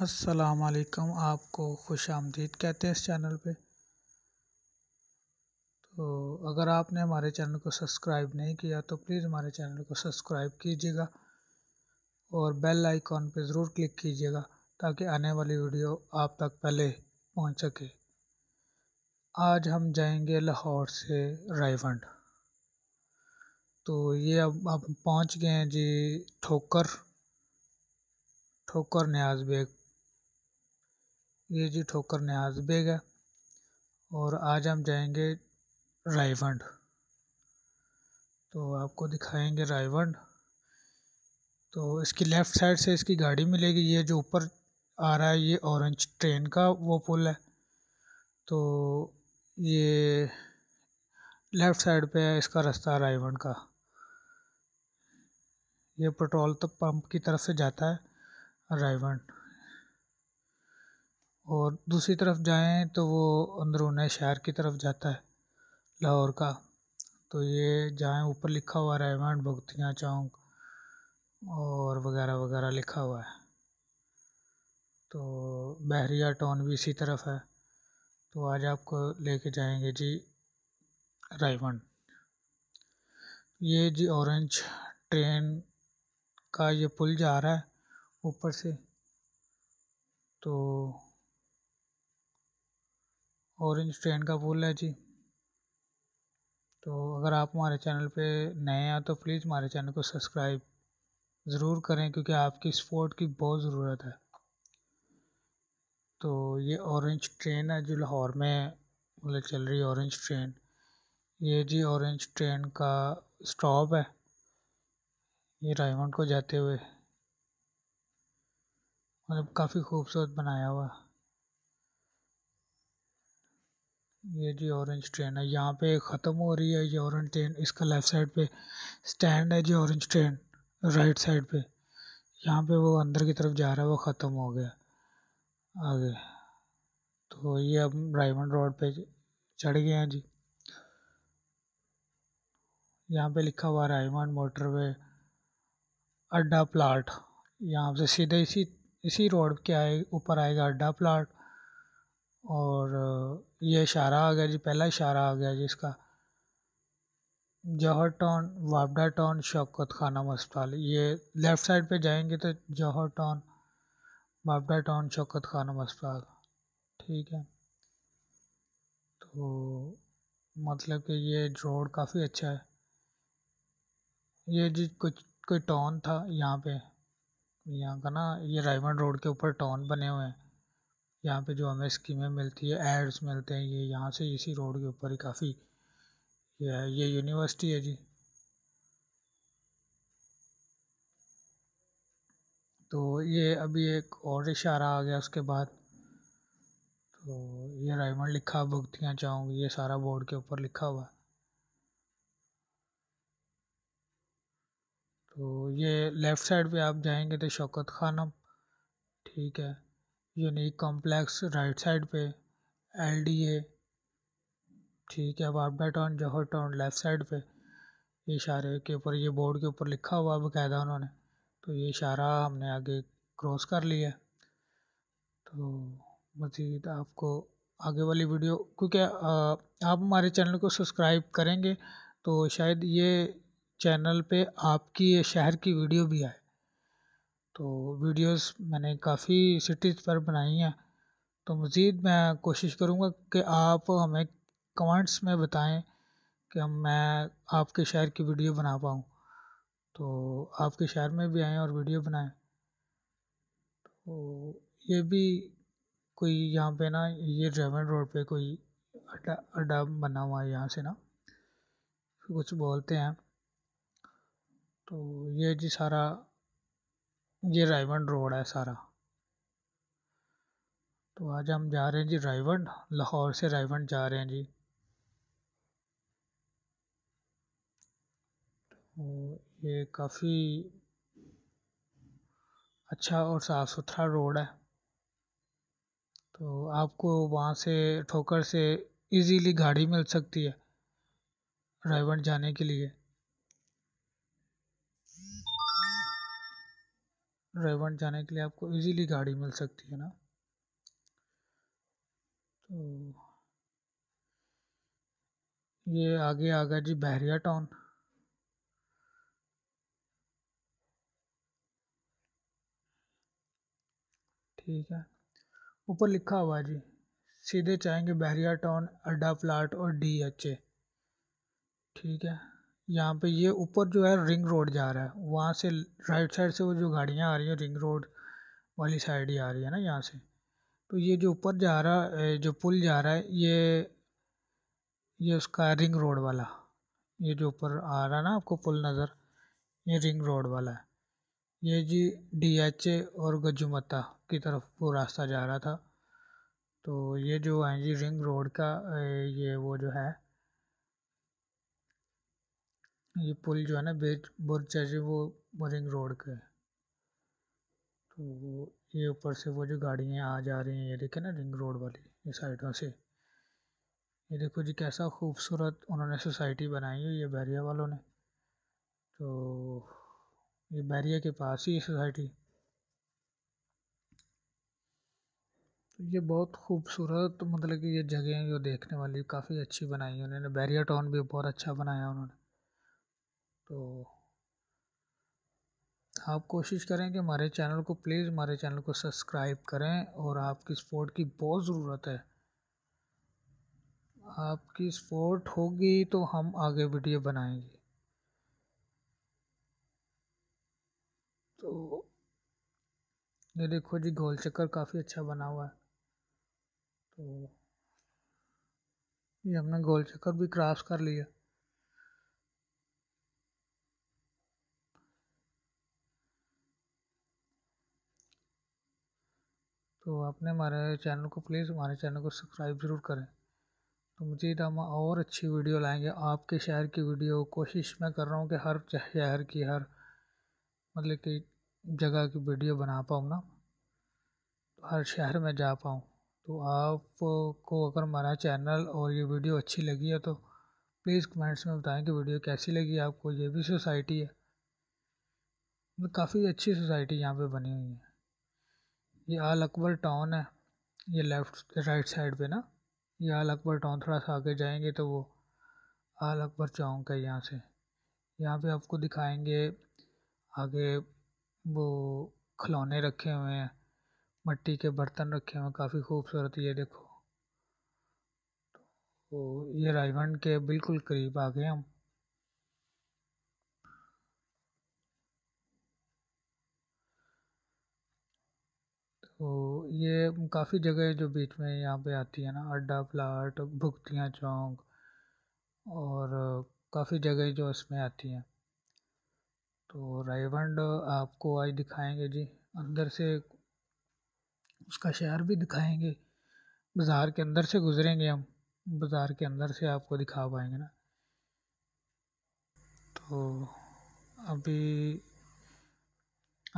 असलकम आपको खुश आमदीद कहते हैं इस चैनल पे तो अगर आपने हमारे चैनल को सब्सक्राइब नहीं किया तो प्लीज़ हमारे चैनल को सब्सक्राइब कीजिएगा और बेल आइकॉन पे ज़रूर क्लिक कीजिएगा ताकि आने वाली वीडियो आप तक पहले पहुंच सके आज हम जाएंगे लाहौर से रायवंड तो ये अब अब पहुँच गए हैं जी ठोकर ठोकर न्याज बेग ये जी ठोकर न्याज बेग है और आज हम जाएंगे रायवंड तो आपको दिखाएंगे रायवंड तो इसकी लेफ़्ट साइड से इसकी गाड़ी मिलेगी ये जो ऊपर आ रहा है ये ऑरेंज ट्रेन का वो पुल है तो ये लेफ़्ट साइड पे है इसका रास्ता रायवंड का ये पेट्रोल तो पंप की तरफ से जाता है रायवंड और दूसरी तरफ जाएँ तो वो अंदरूनी शहर की तरफ जाता है लाहौर का तो ये जाएं ऊपर लिखा हुआ रेमंड भगतियाँ चौंक और वगैरह वगैरह लिखा हुआ है तो बहरिया टाउन भी इसी तरफ है तो आज आपको लेके जाएंगे जी रायमंड ये जी ऑरेंज ट्रेन का ये पुल जा रहा है ऊपर से तो ऑरेंज ट्रेन का पुल है जी तो अगर आप हमारे चैनल पे नए हैं तो प्लीज़ हमारे चैनल को सब्सक्राइब ज़रूर करें क्योंकि आपकी सपोर्ट की बहुत ज़रूरत है तो ये ऑरेंज ट्रेन है जो लाहौर में मतलब चल रही है ऑरेंज ट्रेन ये जी ऑरेंज ट्रेन का स्टॉप है ये रायमंड को जाते हुए मतलब काफ़ी खूबसूरत बनाया हुआ ये जी ऑरेंज ट्रेन है यहाँ पे ख़त्म हो रही है ये ऑरेंज ट्रेन इसका लेफ़्ट साइड पे स्टैंड है जी ऑरेंज ट्रेन राइट साइड पे यहाँ पे वो अंदर की तरफ जा रहा है वो ख़त्म हो गया आगे तो ये अब रायमंड रोड पे चढ़ गए हैं जी यहाँ पे लिखा हुआ रायमंड मोटरवे अड्डा प्लाट यहाँ से सीधे इसी इसी रोड के आए ऊपर आएगा अड्डा प्लाट और ये इशारा आ गया जी पहला इशारा आ गया जी इसका जौहर टाउन वापडा टाउन शौकत खाना अस्पताल ये लेफ़्ट साइड पे जाएंगे तो जौहर टाउन वापडा टाउन शौकत खाना अस्पताल ठीक है तो मतलब कि ये रोड काफ़ी अच्छा है ये जी कुछ कोई टाउन था यहाँ पे यहाँ का ना ये रायमंड रोड के ऊपर टाउन बने हुए हैं यहाँ पे जो हमें स्कीमें मिलती है एड्स मिलते हैं ये यहाँ से इसी रोड के ऊपर ही काफ़ी ये है ये यूनिवर्सिटी है जी तो ये अभी एक और इशारा आ गया उसके बाद तो ये रायमंड लिखा भुगतियाँ चाहूँगी ये सारा बोर्ड के ऊपर लिखा हुआ तो ये लेफ़्ट साइड पे आप जाएंगे तो शौकत खानम ठीक है यूनिक कॉम्प्लेक्स राइट साइड पे एल डी ए ठीक है अब town Johar town left side पे इशारे के ऊपर ये बोर्ड के ऊपर लिखा हुआ बकायदा उन्होंने तो ये इशारा हमने आगे क्रॉस कर लिया तो मज़ीद आपको आगे वाली वीडियो क्योंकि आप हमारे चैनल को सब्सक्राइब करेंगे तो शायद ये चैनल पे आपकी शहर की वीडियो भी आए तो वीडियोस मैंने काफ़ी सिटीज़ पर बनाई हैं तो मज़ीद मैं कोशिश करूँगा कि आप हमें कमेंट्स में बताएं कि हम मैं आपके शहर की वीडियो बना पाऊँ तो आपके शहर में भी आएँ और वीडियो बनाएं तो ये भी कोई यहाँ पे ना ये ड्रेवन रोड पे कोई अड्डा अड्डा बना हुआ है यहाँ से ना कुछ बोलते हैं तो ये जी सारा ये रायवंड रोड है सारा तो आज हम जा रहे हैं जी रायवंड लाहौर से रायवंड जा रहे हैं जी तो ये काफ़ी अच्छा और साफ़ सुथरा रोड है तो आपको वहाँ से ठोकर से इजीली गाड़ी मिल सकती है रायवंड जाने के लिए रेवंट जाने के लिए आपको इजीली गाड़ी मिल सकती है ना तो ये आगे आ गया जी बहरिया टाउन ठीक है ऊपर लिखा हुआ है जी सीधे चाहेंगे बहरिया टाउन अड्डा प्लाट और डी एच ए ठीक है यहाँ पे ये ऊपर जो है रिंग रोड जा रहा है वहाँ से राइट साइड से वो जो गाड़ियाँ आ रही है रिंग रोड वाली साइड ही आ रही है ना यहाँ से तो ये जो ऊपर जा रहा है जो पुल जा रहा है ये ये उसका रिंग रोड वाला ये जो ऊपर आ रहा है ना आपको पुल नज़र ये रिंग रोड वाला है ये जी डी एच ए और गजुमता की तरफ वो रास्ता जा रहा था तो ये जो है जी रिंग रोड का ये वो जो है ये पुल जो है ना बेट बुरच है वो बोरिंग रोड का है तो वो ये ऊपर से वो जो गाड़ियाँ आ जा रही हैं ये देखे ना रिंग रोड वाली ये साइडों से ये देखो जी कैसा खूबसूरत उन्होंने सोसाइटी बनाई है ये बैरिया वालों ने तो ये बैरिया के पास ही सोसाइटी तो ये बहुत खूबसूरत मतलब कि ये जगह है जो देखने वाली काफ़ी अच्छी बनाई है उन्होंने बैरिया टाउन भी बहुत अच्छा बनाया उन्होंने तो आप कोशिश करें कि हमारे चैनल को प्लीज़ हमारे चैनल को सब्सक्राइब करें और आपकी सपोर्ट की बहुत ज़रूरत है आपकी सपोर्ट होगी तो हम आगे वीडियो बनाएंगे तो ये देखो जी गोल चक्कर काफ़ी अच्छा बना हुआ है तो ये हमने गोल चक्कर भी क्रॉस कर लिया तो आपने हमारे चैनल को प्लीज़ हमारे चैनल को सब्सक्राइब ज़रूर करें तो मज़ीद हम और अच्छी वीडियो लाएंगे आपके शहर की वीडियो कोशिश मैं कर रहा हूँ कि हर शहर की हर मतलब कि जगह की वीडियो बना पाऊँ ना तो हर शहर में जा पाऊँ तो आपको अगर हमारा चैनल और ये वीडियो अच्छी लगी है तो प्लीज़ कमेंट्स में बताएं कि वीडियो कैसी लगी आपको ये भी सोसाइटी है मतलब काफ़ी अच्छी सोसाइटी यहाँ पे बनी हुई है ये आल अकबर टाउन है ये लेफ्ट राइट साइड पे ना ये आल अकबर टाउन थोड़ा सा आगे जाएंगे तो वो आल अकबर चौंक है यहाँ से यहाँ पे आपको दिखाएंगे आगे वो खिलौने रखे हुए हैं मट्टी के बर्तन रखे हुए हैं काफ़ी खूबसूरत ये देखो तो ये रायवंड के बिल्कुल करीब आ गए हम तो ये काफ़ी जगह जो बीच में यहाँ पे आती है ना अड्डा प्लाट भुगतियाँ चौक और काफ़ी जगह जो इसमें आती हैं तो रायवंड आपको आज दिखाएंगे जी अंदर से उसका शहर भी दिखाएंगे बाज़ार के अंदर से गुजरेंगे हम बाज़ार के अंदर से आपको दिखा पाएंगे ना तो अभी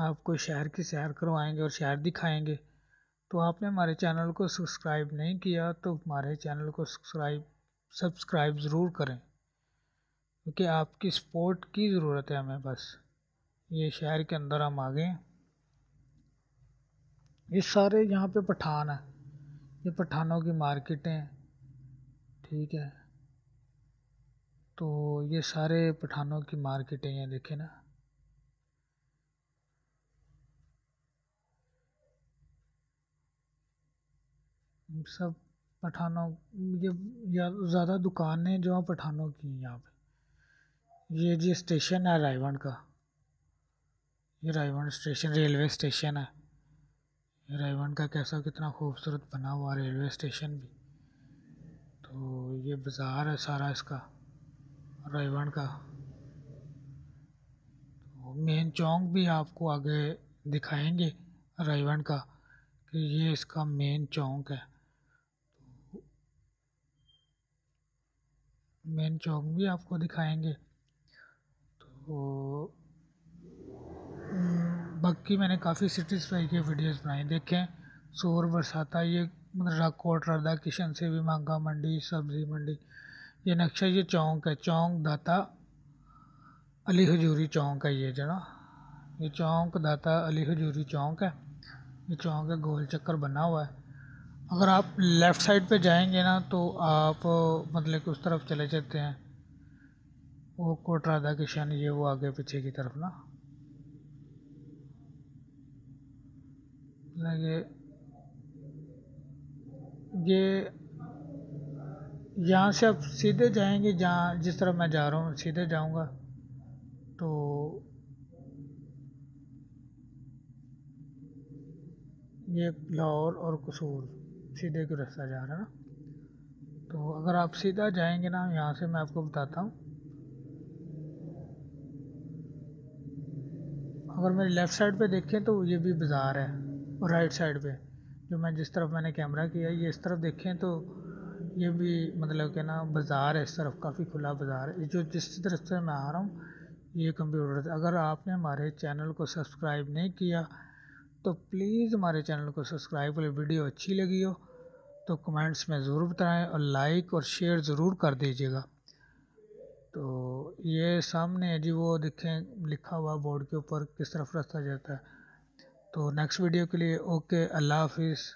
आपको शहर की सैर करवाएंगे और शहर दिखाएंगे तो आपने हमारे चैनल को सब्सक्राइब नहीं किया तो हमारे चैनल को सब्सक्राइब सब्सक्राइब ज़रूर करें क्योंकि आपकी सपोर्ट की ज़रूरत है हमें बस ये शहर के अंदर हम आ गए ये सारे यहाँ पे पठान है ये पठानों की मार्केटें हैं ठीक है तो ये सारे पठानों की मार्केटें हैं देखें ना सब पठानों ये या ज़्यादा दुकानें जो हैं पठानों की हैं यहाँ पे ये जी स्टेशन है रायवन का ये रायवन स्टेशन रेलवे स्टेशन है रायवन का कैसा कितना खूबसूरत बना हुआ रेलवे स्टेशन भी तो ये बाज़ार है सारा इसका रायवन का तो मेन चौंक भी आपको आगे दिखाएंगे रायवन का कि ये इसका मेन चौंक है मेन चौक भी आपको दिखाएंगे तो हम्म, बाकी मैंने काफ़ी सेटिस्फाई के वीडियोस बनाए देखें शोर बरसाता ये मतलब राकोट रदा किशन से भी मांगा मंडी सब्ज़ी मंडी ये नक्शा ये चौंक है चौंक दाता अली हजूरी चौंक है ये जना ये चौंक दाता अली हजूरी चौंक है ये चौंक है गोल चक्कर बना हुआ है अगर आप लेफ़्ट साइड पे जाएंगे ना तो आप मतलब कि उस तरफ चले जाते हैं वो कोट राधा की ये वो आगे पीछे की तरफ ना ये ये यहाँ से आप सीधे जाएंगे जहाँ जिस तरफ मैं जा रहा हूँ सीधे जाऊँगा तो ये लाहौर और कसूर सीधे को रास्ता जा रहा तो अगर आप सीधा जाएंगे ना यहाँ से मैं आपको बताता हूँ अगर मेरे लेफ़्ट साइड पे देखें तो ये भी बाज़ार है और राइट साइड पे जो मैं जिस तरफ मैंने कैमरा किया ये इस तरफ देखें तो ये भी मतलब के ना बाज़ार है इस तरफ काफ़ी खुला बाज़ार है जो जिस तरफ से मैं आ रहा हूँ ये कंप्यूटर अगर आपने हमारे चैनल को सब्सक्राइब नहीं किया तो प्लीज़ हमारे चैनल को सब्सक्राइब करें वीडियो अच्छी लगी हो तो कमेंट्स में ज़रूर बताएं और लाइक और शेयर ज़रूर कर दीजिएगा तो ये सामने है जी वो देखें लिखा हुआ बोर्ड के ऊपर किस तरफ रास्ता जाता है तो नेक्स्ट वीडियो के लिए ओके अल्लाह हाफिज़